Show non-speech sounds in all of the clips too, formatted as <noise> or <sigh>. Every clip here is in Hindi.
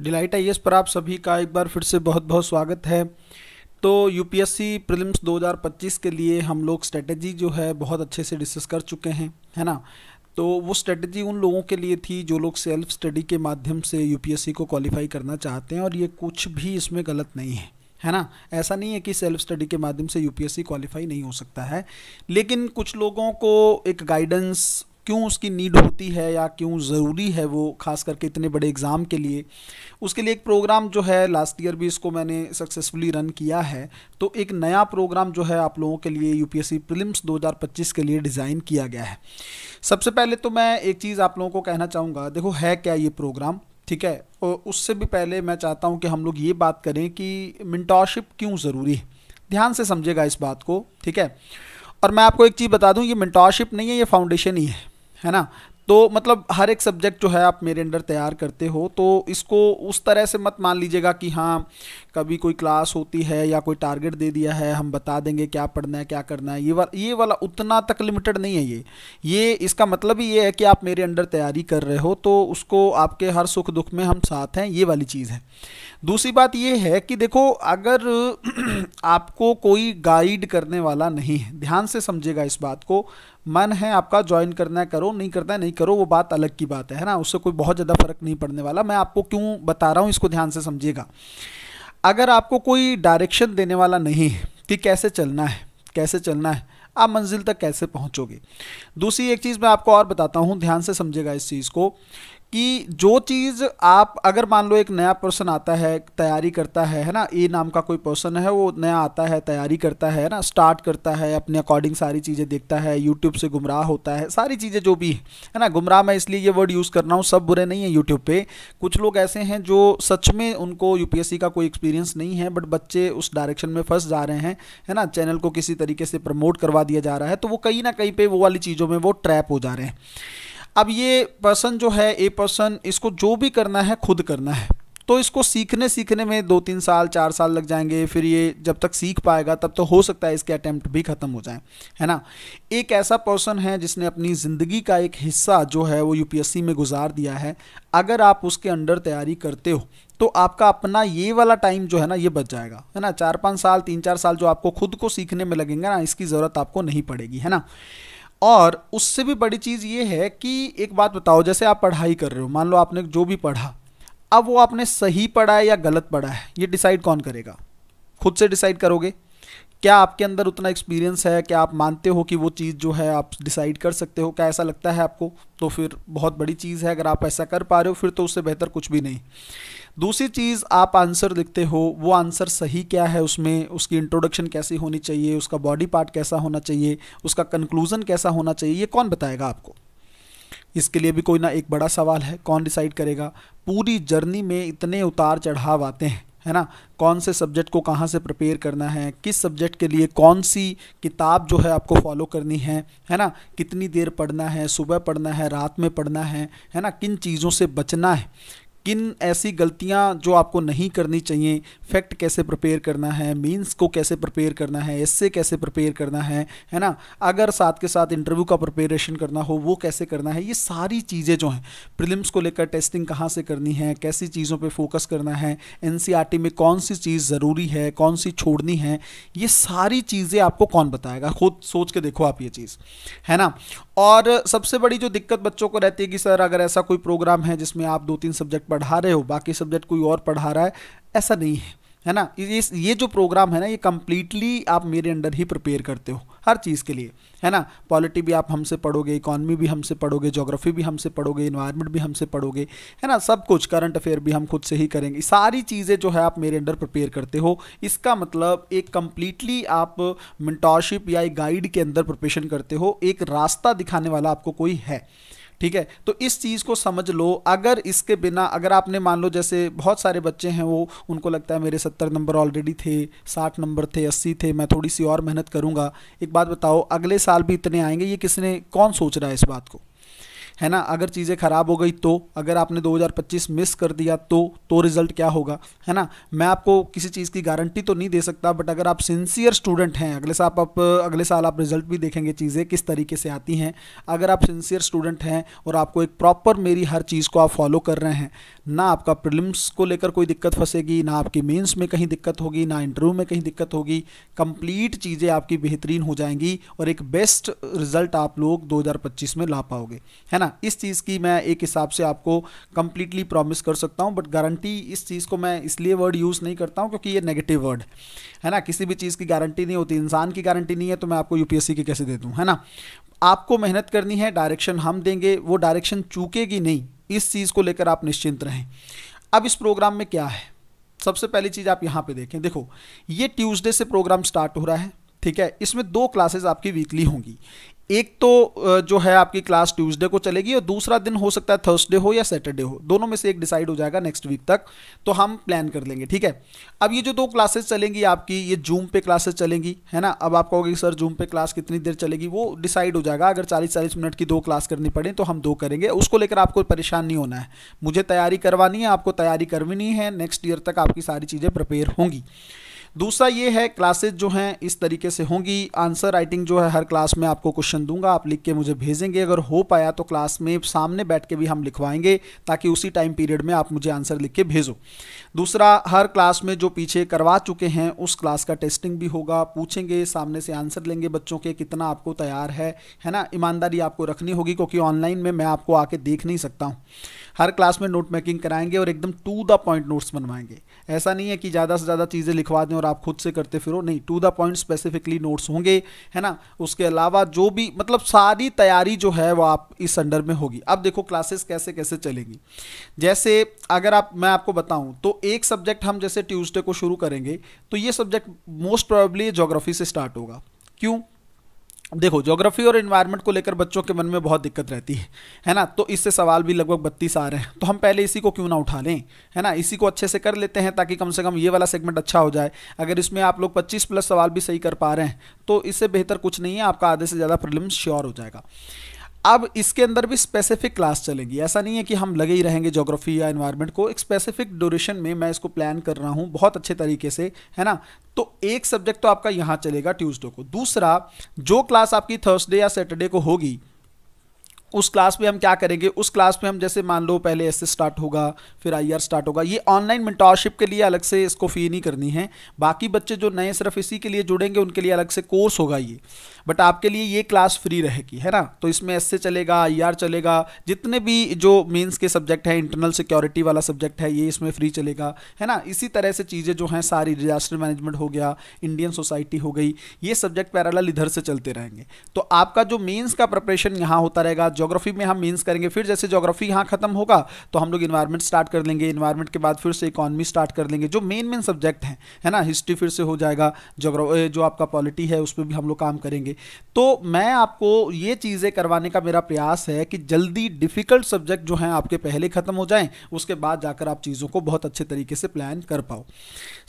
डिलाइट आई पर आप सभी का एक बार फिर से बहुत बहुत स्वागत है तो यूपीएससी प्रीलिम्स 2025 के लिए हम लोग स्ट्रेटजी जो है बहुत अच्छे से डिस्कस कर चुके हैं है ना तो वो स्ट्रेटजी उन लोगों के लिए थी जो लोग सेल्फ स्टडी के माध्यम से यूपीएससी को क्वालिफाई करना चाहते हैं और ये कुछ भी इसमें गलत नहीं है है ना ऐसा नहीं है कि सेल्फ स्टडी के माध्यम से यूपीएससी क्वालिफाई नहीं हो सकता है लेकिन कुछ लोगों को एक गाइडेंस क्यों उसकी नीड होती है या क्यों ज़रूरी है वो खास करके इतने बड़े एग्ज़ाम के लिए उसके लिए एक प्रोग्राम जो है लास्ट ईयर भी इसको मैंने सक्सेसफुली रन किया है तो एक नया प्रोग्राम जो है आप लोगों के लिए यूपीएससी प्रीलिम्स 2025 के लिए डिज़ाइन किया गया है सबसे पहले तो मैं एक चीज़ आप लोगों को कहना चाहूँगा देखो है क्या ये प्रोग्राम ठीक है और उससे भी पहले मैं चाहता हूँ कि हम लोग ये बात करें कि मिनटॉरशिप क्यों ज़रूरी है ध्यान से समझेगा इस बात को ठीक है और मैं आपको एक चीज़ बता दूं ये मिनटॉरशिप नहीं है ये फाउंडेशन ही है है ना तो मतलब हर एक सब्जेक्ट जो है आप मेरे अंडर तैयार करते हो तो इसको उस तरह से मत मान लीजिएगा कि हाँ कभी कोई क्लास होती है या कोई टारगेट दे दिया है हम बता देंगे क्या पढ़ना है क्या करना है ये वाला ये वाला उतना तक लिमिटेड नहीं है ये ये इसका मतलब ही ये है कि आप मेरे अंडर तैयारी कर रहे हो तो उसको आपके हर सुख दुख में हम साथ हैं ये वाली चीज़ है दूसरी बात ये है कि देखो अगर <clears throat> आपको कोई गाइड करने वाला नहीं है ध्यान से समझेगा इस बात को मन है आपका ज्वाइन करना है करो नहीं करना है नहीं करो वो बात अलग की बात है ना उससे कोई बहुत ज़्यादा फर्क नहीं पड़ने वाला मैं आपको क्यों बता रहा हूँ इसको ध्यान से समझिएगा अगर आपको कोई डायरेक्शन देने वाला नहीं है कि कैसे चलना है कैसे चलना है आप मंजिल तक कैसे पहुंचोगे दूसरी एक चीज़ मैं आपको और बताता हूं ध्यान से समझेगा इस चीज़ को कि जो चीज़ आप अगर मान लो एक नया पर्सन आता है तैयारी करता है है ना ए e नाम का कोई पर्सन है वो नया आता है तैयारी करता है ना स्टार्ट करता है अपने अकॉर्डिंग सारी चीज़ें देखता है यूट्यूब से गुमराह होता है सारी चीज़ें जो भी है ना गुमराह मैं इसलिए ये वर्ड यूज़ कर रहा हूँ सब बुरे नहीं है यूट्यूब पर कुछ लोग ऐसे हैं जो सच में उनको यू का कोई एक्सपीरियंस नहीं है बट बच्चे उस डायरेक्शन में फंस जा रहे हैं है ना चैनल को किसी तरीके से प्रमोट करवा दिया जा रहा है तो वो कहीं ना कहीं पर वो वाली चीज़ों में वो ट्रैप हो जा रहे हैं अब ये पर्सन जो है ए पर्सन इसको जो भी करना है खुद करना है तो इसको सीखने सीखने में दो तीन साल चार साल लग जाएंगे फिर ये जब तक सीख पाएगा तब तो हो सकता है इसके अटैम्प्ट भी ख़त्म हो जाएं है ना एक ऐसा पर्सन है जिसने अपनी ज़िंदगी का एक हिस्सा जो है वो यूपीएससी में गुजार दिया है अगर आप उसके अंडर तैयारी करते हो तो आपका अपना ये वाला टाइम जो है ना ये बच जाएगा है ना चार पाँच साल तीन चार साल जो आपको खुद को सीखने में लगेंगे ना इसकी ज़रूरत आपको नहीं पड़ेगी है ना और उससे भी बड़ी चीज़ ये है कि एक बात बताओ जैसे आप पढ़ाई कर रहे हो मान लो आपने जो भी पढ़ा अब वो आपने सही पढ़ा है या गलत पढ़ा है ये डिसाइड कौन करेगा खुद से डिसाइड करोगे क्या आपके अंदर उतना एक्सपीरियंस है क्या आप मानते हो कि वो चीज़ जो है आप डिसाइड कर सकते हो क्या ऐसा लगता है आपको तो फिर बहुत बड़ी चीज़ है अगर आप ऐसा कर पा रहे हो फिर तो उससे बेहतर कुछ भी नहीं दूसरी चीज़ आप आंसर लिखते हो वो आंसर सही क्या है उसमें उसकी इंट्रोडक्शन कैसी होनी चाहिए उसका बॉडी पार्ट कैसा होना चाहिए उसका कंक्लूज़न कैसा होना चाहिए ये कौन बताएगा आपको इसके लिए भी कोई ना एक बड़ा सवाल है कौन डिसाइड करेगा पूरी जर्नी में इतने उतार चढ़ाव आते हैं है ना कौन से सब्जेक्ट को कहाँ से प्रिपेयर करना है किस सब्जेक्ट के लिए कौन सी किताब जो है आपको फॉलो करनी है है ना कितनी देर पढ़ना है सुबह पढ़ना है रात में पढ़ना है है ना किन चीज़ों से बचना है किन ऐसी गलतियां जो आपको नहीं करनी चाहिए फैक्ट कैसे प्रिपेयर करना है मीन्स को कैसे प्रिपेयर करना है इससे कैसे प्रिपेयर करना है है ना अगर साथ के साथ इंटरव्यू का प्रिपेरेशन करना हो वो कैसे करना है ये सारी चीज़ें जो हैं प्रिलिम्स को लेकर टेस्टिंग कहाँ से करनी है कैसी चीज़ों पर फोकस करना है एन e में कौन सी चीज़ ज़रूरी है कौन सी छोड़नी है ये सारी चीज़ें आपको कौन बताएगा खुद सोच के देखो आप ये चीज़ है ना और सबसे बड़ी जो दिक्कत बच्चों को रहती है कि सर अगर ऐसा कोई प्रोग्राम है जिसमें आप दो तीन सब्जेक्ट पढ़ा रहे हो बाकी सब्जेक्ट कोई और पढ़ा रहा है ऐसा नहीं है है ना ये ये जो प्रोग्राम है ना ये कम्प्लीटली आप मेरे अंडर ही प्रिपेयर करते हो हर चीज़ के लिए है ना पॉलिटी भी आप हमसे पढ़ोगे इकॉनमी भी हमसे पढ़ोगे जोग्राफी भी हमसे पढ़ोगे इन्वायरमेंट भी हमसे पढ़ोगे है ना सब कुछ करंट अफेयर भी हम खुद से ही करेंगे सारी चीज़ें जो है आप मेरे अंडर प्रिपेयर करते हो इसका मतलब एक कम्प्लीटली आप मिनटॉरशिप या एक गाइड के अंदर प्रिपेशन करते हो एक रास्ता दिखाने वाला आपको कोई है ठीक है तो इस चीज़ को समझ लो अगर इसके बिना अगर आपने मान लो जैसे बहुत सारे बच्चे हैं वो उनको लगता है मेरे सत्तर नंबर ऑलरेडी थे साठ नंबर थे अस्सी थे मैं थोड़ी सी और मेहनत करूँगा एक बात बताओ अगले साल भी इतने आएंगे ये किसने कौन सोच रहा है इस बात को है ना अगर चीज़ें ख़राब हो गई तो अगर आपने 2025 मिस कर दिया तो तो रिज़ल्ट क्या होगा है ना मैं आपको किसी चीज़ की गारंटी तो नहीं दे सकता बट अगर आप सिंसियर स्टूडेंट हैं अगले साल आप अगले साल आप रिज़ल्ट भी देखेंगे चीज़ें किस तरीके से आती हैं अगर आप सिंसियर स्टूडेंट हैं और आपको एक प्रॉपर मेरी हर चीज़ को आप फॉलो कर रहे हैं ना आपका प्रिलिम्स को लेकर कोई दिक्कत फंसेगी ना आपकी मेन्स में कहीं दिक्कत होगी ना इंटरव्यू में कहीं दिक्कत होगी कंप्लीट चीज़ें आपकी बेहतरीन हो जाएंगी और एक बेस्ट रिजल्ट आप लोग 2025 में ला पाओगे है ना ना इस चीज़ की मैं एक हिसाब से आपको कंप्लीटली प्रॉमिस कर सकता हूँ बट गारंटी इस चीज़ को मैं इसलिए वर्ड यूज़ नहीं करता हूँ क्योंकि ये नेगेटिव वर्ड है ना किसी भी चीज़ की गारंटी नहीं होती इंसान की गारंटी नहीं है तो मैं आपको यूपीएससी की कैसे दे दूँ है ना आपको मेहनत करनी है डायरेक्शन हम देंगे वो डायरेक्शन चूकेगी नहीं इस चीज़ को लेकर आप निश्चिंत रहें अब इस प्रोग्राम में क्या है सबसे पहली चीज़ आप यहाँ पे देखें देखो ये ट्यूसडे से प्रोग्राम स्टार्ट हो रहा है ठीक है इसमें दो क्लासेस आपकी वीकली होंगी एक तो जो है आपकी क्लास ट्यूसडे को चलेगी और दूसरा दिन हो सकता है थर्सडे हो या सैटरडे हो दोनों में से एक डिसाइड हो जाएगा नेक्स्ट वीक तक तो हम प्लान कर लेंगे ठीक है अब ये जो दो क्लासेस चलेंगी आपकी ये जूम पे क्लासेस चलेंगी है ना अब आप कहोगे सर जूम पे क्लास कितनी देर चलेगी वो डिसाइड हो जाएगा अगर चालीस चालीस मिनट की दो क्लास करनी पड़े तो हम दो करेंगे उसको लेकर आपको परेशान नहीं होना है मुझे तैयारी करवानी है आपको तैयारी करवानी है नेक्स्ट ईयर तक आपकी सारी चीज़ें प्रिपेयर होंगी दूसरा ये है क्लासेज जो हैं इस तरीके से होंगी आंसर राइटिंग जो है हर क्लास में आपको क्वेश्चन दूंगा आप लिख के मुझे भेजेंगे अगर हो पाया तो क्लास में सामने बैठ के भी हम लिखवाएंगे ताकि उसी टाइम पीरियड में आप मुझे आंसर लिख के भेजो दूसरा हर क्लास में जो पीछे करवा चुके हैं उस क्लास का टेस्टिंग भी होगा पूछेंगे सामने से आंसर लेंगे बच्चों के कितना आपको तैयार है है ना ईमानदारी आपको रखनी होगी क्योंकि ऑनलाइन में मैं आपको आके देख नहीं सकता हूँ हर क्लास में नोट मेकिंग कराएंगे और एकदम टू द पॉइंट नोट्स बनवाएंगे ऐसा नहीं है कि ज़्यादा से ज़्यादा चीज़ें लिखवा दें और आप खुद से करते फिरो नहीं to the point specifically notes होंगे है ना उसके अलावा जो भी मतलब सारी तैयारी जो है वो आप इस अंडर में होगी अब देखो क्लासेस कैसे कैसे चलेंगी जैसे अगर आप मैं आपको बताऊं तो एक सब्जेक्ट हम जैसे ट्यूसडे को शुरू करेंगे तो ये सब्जेक्ट मोस्ट प्रोबेबली जोग्राफी से स्टार्ट होगा क्यों देखो ज्योग्राफी और इन्वायरमेंट को लेकर बच्चों के मन में बहुत दिक्कत रहती है है ना तो इससे सवाल भी लगभग बत्तीस आ रहे हैं तो हम पहले इसी को क्यों ना उठा लें है ना इसी को अच्छे से कर लेते हैं ताकि कम से कम ये वाला सेगमेंट अच्छा हो जाए अगर इसमें आप लोग 25 प्लस सवाल भी सही कर पा रहे हैं तो इससे बेहतर कुछ नहीं है आपका आधे से ज़्यादा प्रॉब्लम श्योर हो जाएगा अब इसके अंदर भी स्पेसिफिक क्लास चलेगी ऐसा नहीं है कि हम लगे ही रहेंगे जोग्राफी या इन्वायरमेंट को एक स्पेसिफिक ड्यूरेशन में मैं इसको प्लान कर रहा हूँ बहुत अच्छे तरीके से है ना तो एक सब्जेक्ट तो आपका यहाँ चलेगा ट्यूसडे को दूसरा जो क्लास आपकी थर्सडे या सैटरडे को होगी उस क्लास में हम क्या करेंगे उस क्लास में हम जैसे मान लो पहले एस स्टार्ट होगा फिर आई स्टार्ट होगा ये ऑनलाइन मेंटोरशिप के लिए अलग से इसको फ़ी नहीं करनी है बाकी बच्चे जो नए सिर्फ इसी के लिए जुड़ेंगे उनके लिए अलग से कोर्स होगा ये बट आपके लिए ये क्लास फ्री रहेगी है ना तो इसमें एस चलेगा आई चलेगा जितने भी जो मेन्स के सब्जेक्ट हैं इंटरनल सिक्योरिटी वाला सब्जेक्ट है ये इसमें फ्री चलेगा है ना इसी तरह से चीज़ें जो हैं सारी डिजास्टर मैनेजमेंट हो गया इंडियन सोसाइटी हो गई ये सब्जेक्ट पैरल इधर से चलते रहेंगे तो आपका जो मेन्स का प्रपरेशन यहाँ होता रहेगा ज्योग्राफी में हम मीन्स करेंगे फिर जैसे जोग्राफी यहाँ खत्म होगा तो हम लोग इन्वायरमेंट स्टार्ट कर लेंगे इन्वायरमेंट के बाद फिर से इकॉनमी स्टार्ट कर लेंगे जो मेन मेन सब्जेक्ट हैं है ना हिस्ट्री फिर से हो जाएगा जोग्राफी जो आपका पॉलिटी है उस पर भी हम लोग काम करेंगे तो मैं आपको ये चीज़ें करवाने का मेरा प्रयास है कि जल्दी डिफिकल्ट सब्जेक्ट जो हैं आपके पहले ख़त्म हो जाएँ उसके बाद जाकर आप चीज़ों को बहुत अच्छे तरीके से प्लान कर पाओ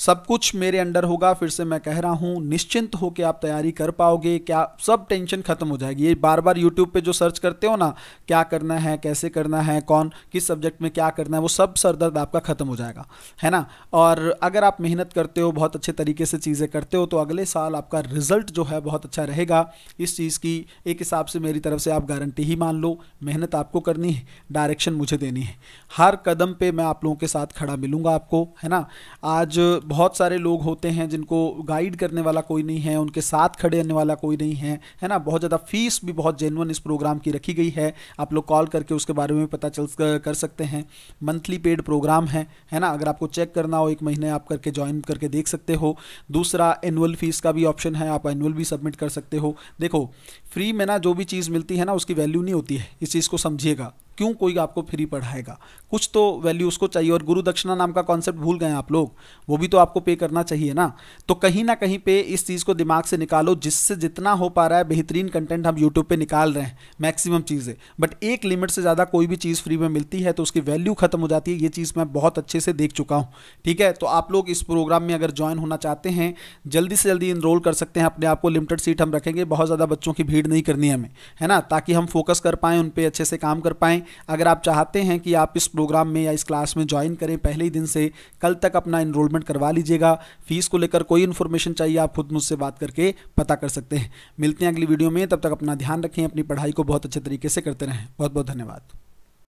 सब कुछ मेरे अंडर होगा फिर से मैं कह रहा हूँ निश्चिंत होकर आप तैयारी कर पाओगे क्या सब टेंशन खत्म हो जाएगी ये बार बार यूट्यूब पर जो सर्च करते हो ना क्या करना है कैसे करना है कौन किस सब्जेक्ट में क्या करना है वो सब सर दर्द आपका ख़त्म हो जाएगा है ना और अगर आप मेहनत करते हो बहुत अच्छे तरीके से चीज़ें करते हो तो अगले साल आपका रिजल्ट जो है बहुत अच्छा रहेगा इस चीज़ की एक हिसाब से मेरी तरफ से आप गारंटी ही मान लो मेहनत आपको करनी है डायरेक्शन मुझे देनी है हर कदम पर मैं आप लोगों के साथ खड़ा मिलूंगा आपको है ना आज बहुत सारे लोग होते हैं जिनको गाइड करने वाला कोई नहीं है उनके साथ खड़े रहने वाला कोई नहीं है है ना बहुत ज़्यादा फीस भी बहुत जेनवन इस प्रोग्राम की रखी गई फ्री है आप लोग कॉल करके उसके बारे में पता चल कर सकते हैं मंथली पेड प्रोग्राम है है ना अगर आपको चेक करना हो एक महीने आप करके ज्वाइन करके देख सकते हो दूसरा एनुअल फीस का भी ऑप्शन है आप एनुअल भी सबमिट कर सकते हो देखो फ्री में ना जो भी चीज़ मिलती है ना उसकी वैल्यू नहीं होती है इस चीज़ को समझिएगा क्यों कोई आपको फ्री पढ़ाएगा कुछ तो वैल्यू उसको चाहिए और गुरु दक्षिणा नाम का कॉन्सेप्ट भूल गए आप लोग वो भी तो आपको पे करना चाहिए ना तो कहीं ना कहीं पे इस चीज़ को दिमाग से निकालो जिससे जितना हो पा रहा है बेहतरीन कंटेंट हम यूट्यूब पे निकाल रहे हैं मैक्सिमम चीज़ चीज़ें बट एक लिमिट से ज़्यादा कोई भी चीज़ फ्री में मिलती है तो उसकी वैल्यू खत्म हो जाती है ये चीज़ मैं बहुत अच्छे से देख चुका हूँ ठीक है तो आप लोग इस प्रोग्राम में अगर ज्वाइन होना चाहते हैं जल्दी से जल्दी इनरोल कर सकते हैं अपने आप को लिमिटेड सीट हम रखेंगे बहुत ज़्यादा बच्चों की भीड़ नहीं करनी है हमें है ना ताकि हम फोकस कर पाएँ उन पर अच्छे से काम कर पाएँ अगर आप चाहते हैं कि आप इस प्रोग्राम में या इस क्लास में ज्वाइन करें पहले ही दिन से कल तक अपना इनरोलमेंट करवा लीजिएगा फीस को लेकर कोई इन्फॉर्मेशन चाहिए आप खुद मुझसे बात करके पता कर सकते हैं मिलते हैं अगली वीडियो में तब तक अपना ध्यान रखें अपनी पढ़ाई को बहुत अच्छे तरीके ऐसे करते रहें बहुत बहुत धन्यवाद